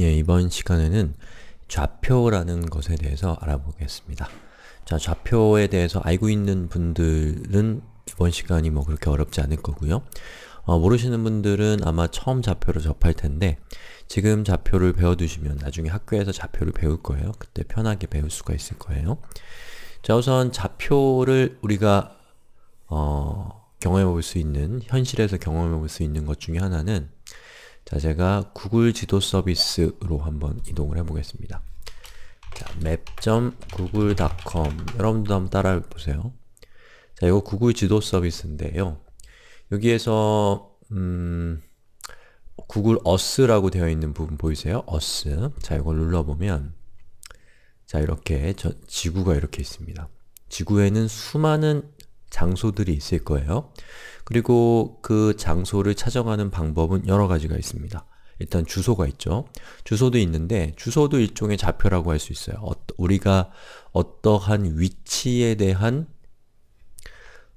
예, 이번 시간에는 좌표라는 것에 대해서 알아보겠습니다. 자, 좌표에 대해서 알고 있는 분들은 이번 시간이 뭐 그렇게 어렵지 않을 거고요. 어, 모르시는 분들은 아마 처음 좌표를 접할 텐데 지금 좌표를 배워두시면 나중에 학교에서 좌표를 배울 거예요. 그때 편하게 배울 수가 있을 거예요. 자, 우선 좌표를 우리가 어, 경험해 볼수 있는, 현실에서 경험해 볼수 있는 것 중에 하나는 자, 제가 구글 지도 서비스로 한번 이동을 해보겠습니다. 자, map.google.com 여러분도 한번 따라해보세요. 자, 이거 구글 지도 서비스인데요. 여기에서 음... 구글 어스라고 되어 있는 부분 보이세요? 어스. 자, 이걸 눌러보면 자, 이렇게 저, 지구가 이렇게 있습니다. 지구에는 수많은 장소들이 있을 거예요. 그리고 그 장소를 찾아가는 방법은 여러 가지가 있습니다. 일단 주소가 있죠. 주소도 있는데 주소도 일종의 좌표라고 할 수 있어요. 어, 우리가 어떠한 위치에 대한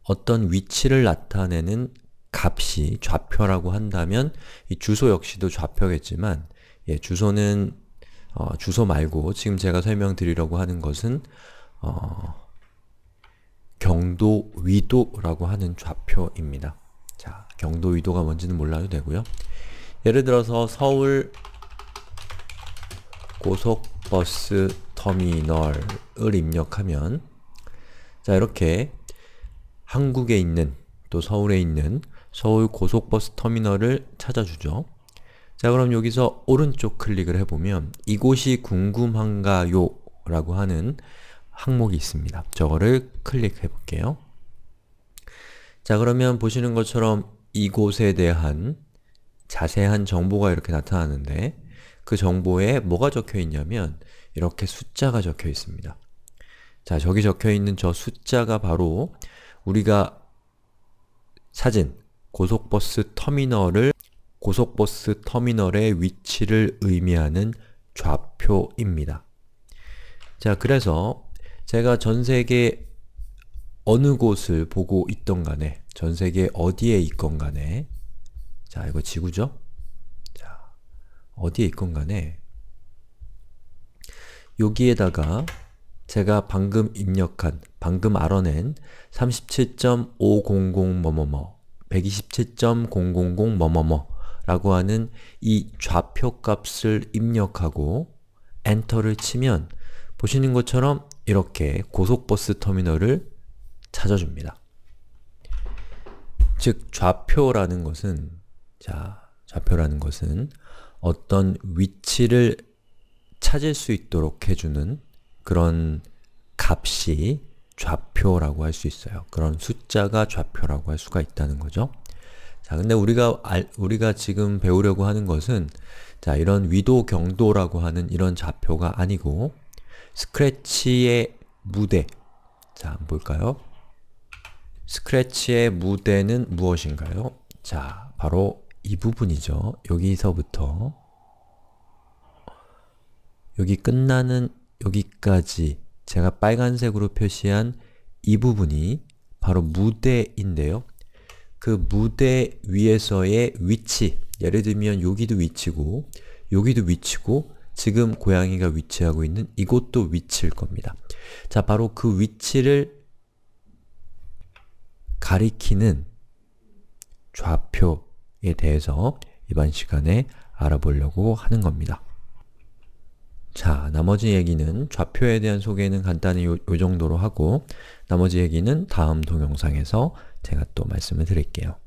어떤 위치를 나타내는 값이 좌표라고 한다면 이 주소 역시도 좌표겠지만 예, 주소는 어, 주소 말고 지금 제가 설명드리려고 하는 것은 어, 경도 위도라고 하는 좌표입니다. 자, 경도 위도가 뭔지는 몰라도 되고요. 예를 들어서 서울 고속버스 터미널을 입력하면 자, 이렇게 한국에 있는 또 서울에 있는 서울 고속버스 터미널을 찾아주죠. 자 그럼 여기서 오른쪽 클릭을 해보면 이곳이 궁금한가요? 라고 하는 항목이 있습니다. 저거를 클릭해 볼게요. 자 그러면 보시는 것처럼 이곳에 대한 자세한 정보가 이렇게 나타나는데 그 정보에 뭐가 적혀 있냐면 이렇게 숫자가 적혀 있습니다. 자 저기 적혀 있는 저 숫자가 바로 우리가 사진, 고속버스 터미널을 고속버스 터미널의 위치를 의미하는 좌표입니다. 자, 그래서 제가 전 세계 어느 곳을 보고 있던 간에 전 세계 어디에 있건 간에 자, 이거 지구죠? 자, 어디에 있건 간에 여기에다가 제가 방금 입력한, 방금 알아낸 37.500 뭐뭐뭐 127.000 뭐뭐뭐 라고 하는 이 좌표 값을 입력하고 엔터를 치면 보시는 것처럼 이렇게 고속버스 터미널을 찾아줍니다. 즉 좌표라는 것은 자 좌표라는 것은 어떤 위치를 찾을 수 있도록 해주는 그런 값이 좌표라고 할 수 있어요. 그런 숫자가 좌표라고 할 수가 있다는 거죠. 자, 근데 우리가 알, 우리가 지금 배우려고 하는 것은 자, 이런 위도 경도라고 하는 이런 좌표가 아니고 스크래치의 무대 자, 뭘까요? 스크래치의 무대는 무엇인가요? 자, 바로 이 부분이죠. 여기서부터 여기 끝나는 여기까지 제가 빨간색으로 표시한 이 부분이 바로 무대인데요. 그 무대 위에서의 위치 예를 들면 여기도 위치고 여기도 위치고 지금 고양이가 위치하고 있는 이곳도 위치일 겁니다. 자, 바로 그 위치를 가리키는 좌표에 대해서 이번 시간에 알아보려고 하는 겁니다. 자, 나머지 얘기는 좌표에 대한 소개는 간단히 요, 요 정도로 하고 나머지 얘기는 다음 동영상에서 제가 또 말씀을 드릴게요.